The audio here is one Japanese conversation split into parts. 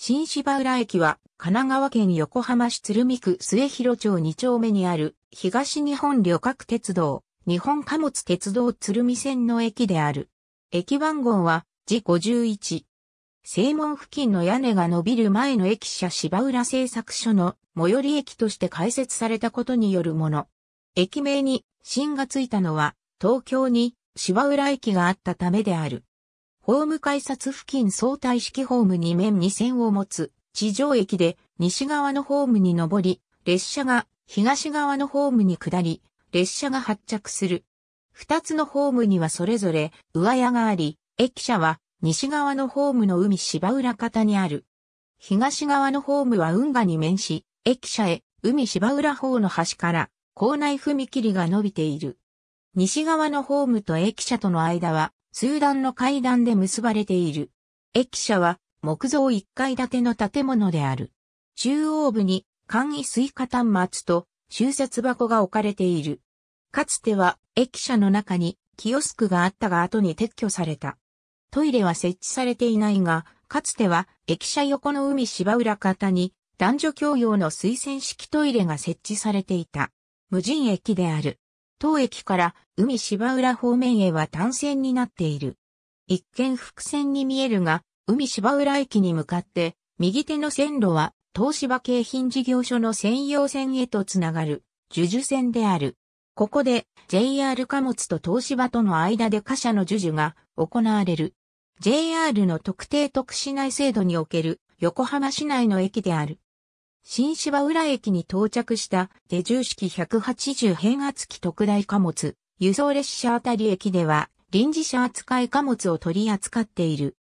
新芝浦駅は神奈川県横浜市鶴見区末広町2丁目にある東日本旅客鉄道日本貨物鉄道鶴見線の駅である。駅番号は G51。正門付近の屋根が伸びる前の駅舎芝浦製作所の最寄り駅として開設されたことによるもの。駅名に新がついたのは東京に芝浦駅があったためである。ホーム改札付近相対式ホーム2面2線を持つ地上駅で西側のホームに上り、列車が東側のホームに下り、列車が発着する。二つのホームにはそれぞれ上屋があり、駅舎は西側のホームの海芝浦方にある。東側のホームは運河に面し、駅舎へ海芝浦方の端から構内踏切が伸びている。西側のホームと駅舎との間は通段の階段で結ばれている。駅舎は木造1階建ての建物である。中央部に簡易水下端末と集節箱が置かれている。かつては駅舎の中にキオスクがあったが後に撤去された。トイレは設置されていないが、かつては駅舎横の海芝浦方に男女共用の水洗式トイレが設置されていた。無人駅である。当駅から海芝浦方面へは単線になっている。一見複線に見えるが、海芝浦駅に向かって、右手の線路は東芝京浜事業所の専用線へとつながる、樹樹線である。ここで JR 貨物と東芝との間で貨車の樹樹が行われる。JR の特定特市内制度における横浜市内の駅である。新芝浦駅に到着した手重式180変圧器特大貨物、輸送列車あたり駅では臨時車扱い貨物を取り扱っている。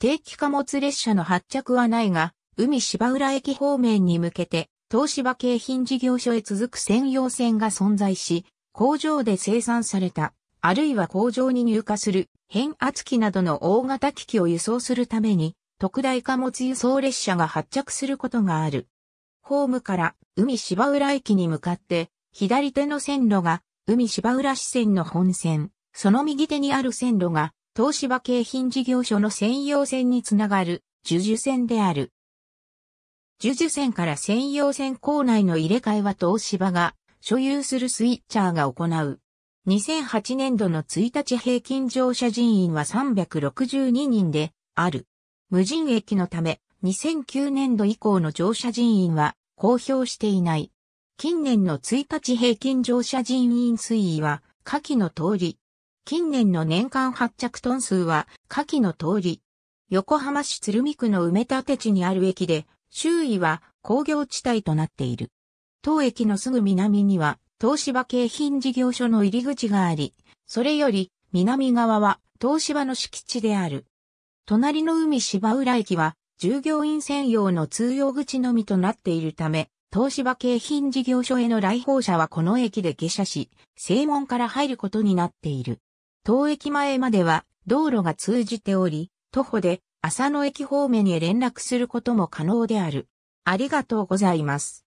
定期貨物列車の発着はないが、海芝浦駅方面に向けて、東芝京浜事業所へ続く専用線が存在し、工場で生産された、あるいは工場に入荷する変圧機などの大型機器を輸送するために、特大貨物輸送列車が発着することがある。ホームから海芝浦駅に向かって、左手の線路が海芝浦支線の本線、その右手にある線路が東芝京浜事業所の専用線につながる樹樹線である。樹樹線から専用線構内の入れ替えは東芝が所有するスイッチャーが行う。2008年度の1日平均乗車人員は362人である。無人駅のため、2009年度以降の乗車人員は公表していない。近年の1日平均乗車人員推移は下記の通り。近年の年間発着トン数は下記の通り。横浜市鶴見区の埋め立て地にある駅で、周囲は工業地帯となっている。当駅のすぐ南には東芝京浜事業所の入り口があり、それより南側は東芝の敷地である。隣の海芝浦駅は従業員専用の通用口のみとなっているため、東芝京浜事業所への来訪者はこの駅で下車し、正門から入ることになっている。当駅前までは道路が通じており、徒歩で浅野駅方面へ連絡することも可能である。ありがとうございます。